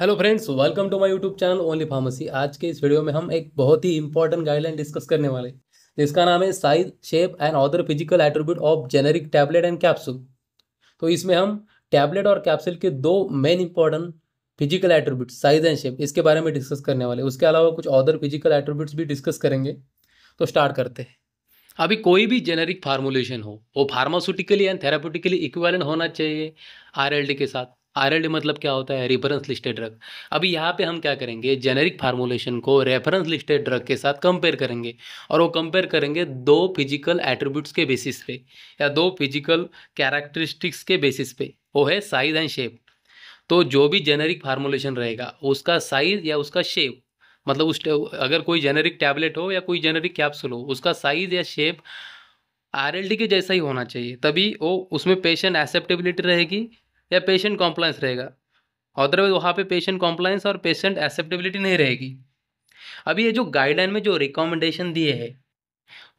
hello friends welcome to my YouTube channel only pharmacy आज के इस वीडियो में हम एक बहुत ही इंपॉर्टेंट गाइडलाइन डिस्कस करने वाले जिसका नाम है size shape and other physical attribute of generic tablet and capsule तो इसमें हम टैबलेट और कैप्सूल के दो main important physical attribute size and shape इसके बारे में डिस्कस करने वाले उसके अलावा कुछ अदर फिजिकल एट्रीब्यूट्स भी डिस्कस करेंगे तो स्टार्ट करते हैं अभी कोई भी जेनेरिक फार्मुलेशन हो वो फार्मास्यूटिकली एंड थेरापूटिकली इक्वेलेंट होना चाहिए आरएलडी के साथ आर मतलब क्या होता है रेफरेंस लिस्टेड ड्रग अभी यहाँ पे हम क्या करेंगे जेनेरिक फार्मूलेशन को रेफरेंस लिस्टेड ड्रग के साथ कंपेयर करेंगे और वो कंपेयर करेंगे दो फिजिकल एट्रीब्यूट्स के बेसिस पे या दो फिजिकल कैरेक्टरिस्टिक्स के बेसिस पे वो है साइज एंड शेप तो जो भी जेनेरिक फार्मूलेशन रहेगा उसका साइज या उसका शेप मतलब उस अगर कोई जेनेरिक टैबलेट हो या कोई जेनेरिक कैप्सूल हो उसका साइज या शेप आर के जैसा ही होना चाहिए तभी वो उसमें पेशेंट एक्सेप्टेबिलिटी रहेगी या पेशेंट कॉम्प्लायंस रहेगा अदरवाइज वहाँ पे पेशेंट कॉम्प्लायंस और पेशेंट एक्सेप्टेबिलिटी नहीं रहेगी अभी ये जो गाइडलाइन में जो रिकमेंडेशन दिए हैं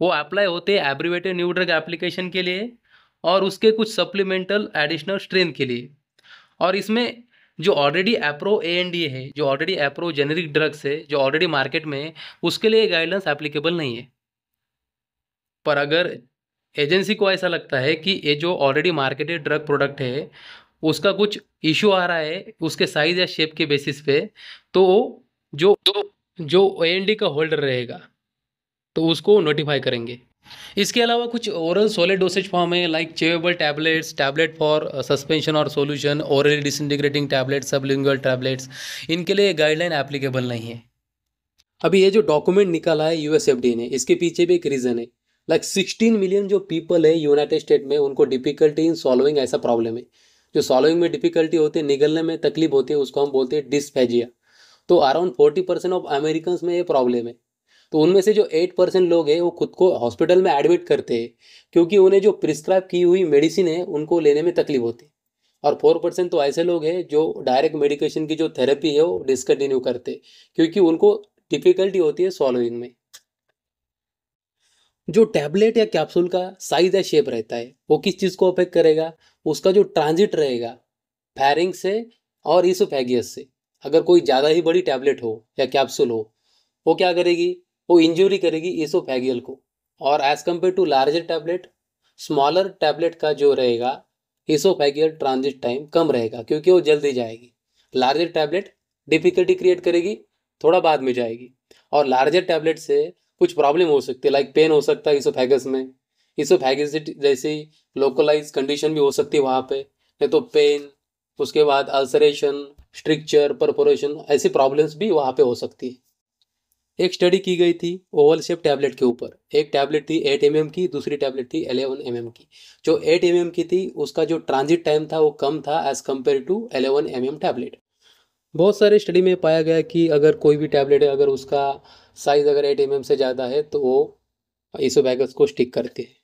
वो अप्लाई होते हैं एब्रीवेटेड न्यू ड्रग एप्लीकेशन के लिए और उसके कुछ सप्लीमेंटल एडिशनल स्ट्रेंथ के लिए और इसमें जो already approved A N D है जो ऑलरेडी अप्रो जेनेरिक ड्रग्स है जो ऑलरेडी मार्केट में है उसके लिए गाइडलाइंस एप्लीकेबल नहीं है पर अगर एजेंसी को ऐसा लगता है कि ये जो ऑलरेडी मार्केटेड ड्रग प्रोडक्ट है उसका कुछ इशू आ रहा है उसके साइज़ या शेप के बेसिस पे तो जो जो ए का होल्डर रहेगा तो उसको नोटिफाई करेंगे इसके अलावा कुछ ओरल सोलिड डोसेज फॉर्म है like chewable tablets tablet for suspension और solution orally disintegrating tablets sublingual tablets इनके लिए गाइडलाइन एप्लीकेबल नहीं है अभी ये जो डॉक्यूमेंट निकाला है यूएसएफडी ने इसके पीछे भी एक रीज़न है लाइक सिक्सटीन मिलियन जो पीपल है यूनाइटेड स्टेट में उनको डिफिकल्टी इन सॉल्विंग ऐसा प्रॉब्लम है जो सॉल्विंग में डिफिकल्टी होती है निगलने में तकलीफ होती है उसको हम बोलते हैं डिस्फेजिया तो around forty percent of American में ये प्रॉब्लम है तो उनमें से जो एट परसेंट लोग हैं वो खुद को हॉस्पिटल में एडमिट करते हैं क्योंकि उन्हें जो प्रिस्क्राइब की हुई मेडिसिन है उनको लेने में तकलीफ होती है और फोर परसेंट तो ऐसे लोग हैं जो डायरेक्ट मेडिकेशन की जो थेरेपी है वो डिसकंटिन्यू करते क्योंकि उनको डिफ़िकल्टी होती है सॉल्विंग में जो टैबलेट या कैप्सूल का साइज या शेप रहता है वो किस चीज़ को अफेक्ट करेगा उसका जो ट्रांजिट रहेगा फैरिंग से और ईसोफेगियस से अगर कोई ज़्यादा ही बड़ी टैबलेट हो या कैप्सूल हो वो क्या करेगी वो इंजरी करेगी ईसोफेगियल को और as compare to larger tablet smaller tablet का जो रहेगा ईसोफेगियल ट्रांजिट टाइम कम रहेगा क्योंकि वो जल्दी जाएगी लार्जर टैबलेट डिफिकल्टी क्रिएट करेगी थोड़ा बाद में जाएगी और लार्जर टैबलेट से कुछ प्रॉब्लम हो सकती है लाइक पेन हो सकता है ईसोफेगस में ये सब जैसी लोकलाइज कंडीशन भी हो सकती है वहाँ पे नहीं तो पेन उसके बाद अल्सरेशन स्ट्रिक्चर परपोरेशन ऐसी प्रॉब्लम्स भी वहाँ पे हो सकती है एक स्टडी की गई थी ओवल शेप टैबलेट के ऊपर एक टैबलेट थी एट एम की दूसरी टैबलेट थी एलेवन एम की जो एट एम की थी उसका जो ट्रांजिट टाइम था वो कम था as compare to eleven M M tablet बहुत सारे स्टडी में पाया गया कि अगर कोई भी टैबलेट है अगर उसका साइज़ अगर एट एम से ज़्यादा है तो वो बैगस को स्टिक करती है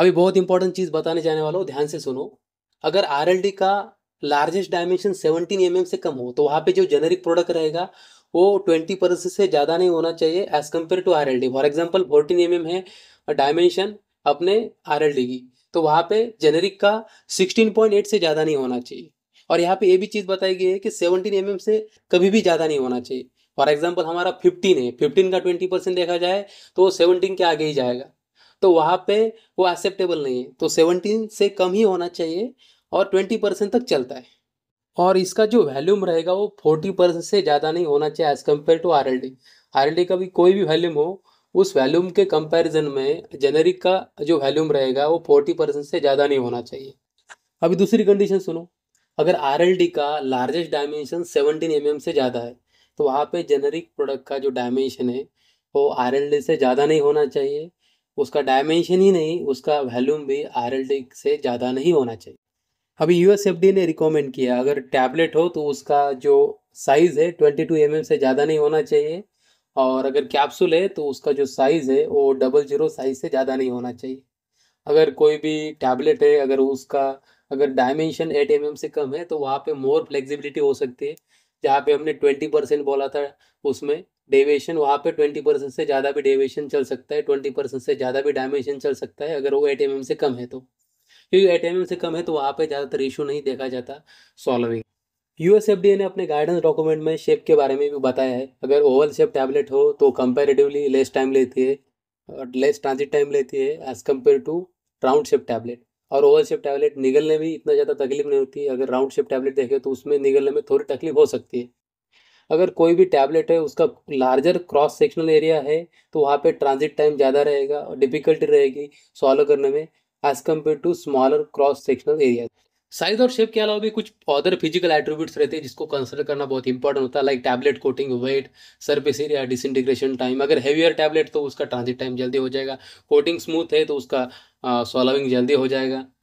अभी बहुत इंपॉर्टेंट चीज़ बताने जाने वाला हूँ ध्यान से सुनो अगर आर का लार्जेस्ट डायमेंशन 17 एम mm से कम हो तो वहाँ पे जो जेनेरिक प्रोडक्ट रहेगा वो 20 परसेंट से ज़्यादा नहीं होना चाहिए as compare to R L D for example fourteen M M है डायमेंशन अपने आर की तो वहाँ पे जेनेरिक का 16.8 से ज़्यादा नहीं होना चाहिए और यहाँ पे ये भी चीज़ बताई गई है कि 17 एम mm से कभी भी ज़्यादा नहीं होना चाहिए फॉर एग्जाम्पल हमारा 15 है 15 का 20 परसेंट देखा जाए तो 17 के आगे ही जाएगा तो वहाँ पे वो एक्सेप्टेबल नहीं है तो सेवनटीन से कम ही होना चाहिए और ट्वेंटी परसेंट तक चलता है और इसका जो वैल्यूम रहेगा वो फोर्टी परसेंट से ज़्यादा नहीं होना चाहिए as compare to R L D R L D का भी कोई भी वैल्यूम हो उस वैल्यूम के कंपैरिजन में जेनेरिक का जो वैल्यूम रहेगा वो फोर्टी परसेंट से ज़्यादा नहीं होना चाहिए अभी दूसरी कंडीशन सुनो अगर आर एल डी का largest dimension seventeen M M से ज़्यादा है तो वहाँ पे जेनेरिक प्रोडक्ट का जो डायमेंशन है वो आर एल डी से ज़्यादा नहीं होना चाहिए उसका डायमेंशन ही नहीं उसका वैल्यूम भी आर से ज़्यादा नहीं होना चाहिए अभी यू एस ने रिकमेंड किया अगर टैबलेट हो तो उसका जो साइज़ है 22 टू mm से ज़्यादा नहीं होना चाहिए और अगर कैप्सूल है तो उसका जो साइज़ है वो डबल जीरो साइज़ से ज़्यादा नहीं होना चाहिए अगर कोई भी टैबलेट है अगर उसका अगर डायमेंशन एट एम mm से कम है तो वहाँ पे मोर फ्लेक्सिबिलिटी हो सकती है जहाँ पे हमने ट्वेंटी परसेंट बोला था उसमें डेविएशन वहाँ पे ट्वेंटी परसेंट से ज़्यादा भी डेविएशन चल सकता है ट्वेंटी परसेंट से ज़्यादा भी डायमेंशन चल सकता है अगर वो एट एम से कम है तो क्योंकि एट एम से कम है तो वहाँ पे ज़्यादातर इशू नहीं देखा जाता सॉल्विंग ए ने अपने गाइडेंस डॉक्यूमेंट में शेप के बारे में भी बताया है अगर ओवल शेप टैबलेट हो तो कंपेरेटिवली लेस टाइम लेती है और लेस ट्रांजिट टाइम लेती है as compare to round shape tablet और ओवल शेप टैबलेट निगलने में इतना ज़्यादा तकलीफ नहीं होती अगर राउंड शेप टैबलेट देखें तो उसमें निगलने में थोड़ी तकलीफ हो सकती है अगर कोई भी टैबलेट है उसका लार्जर क्रॉस सेक्शनल एरिया है तो वहाँ पे ट्रांजिट टाइम ज़्यादा रहेगा और डिफ़िकल्टी रहेगी सॉल्व करने में as compare to smaller cross sectional area size और शेप के अलावा भी कुछ अदर फिजिकल एट्रीब्यूट्स रहते हैं जिसको कंसिडर करना बहुत इंपॉर्टेंट होता है like tablet coating weight surface area disintegration time अगर हैवियर टैबलेट तो उसका ट्रांजिट टाइम जल्दी हो जाएगा कोटिंग स्मूथ है तो उसका सॉल्विंग जल्दी हो जाएगा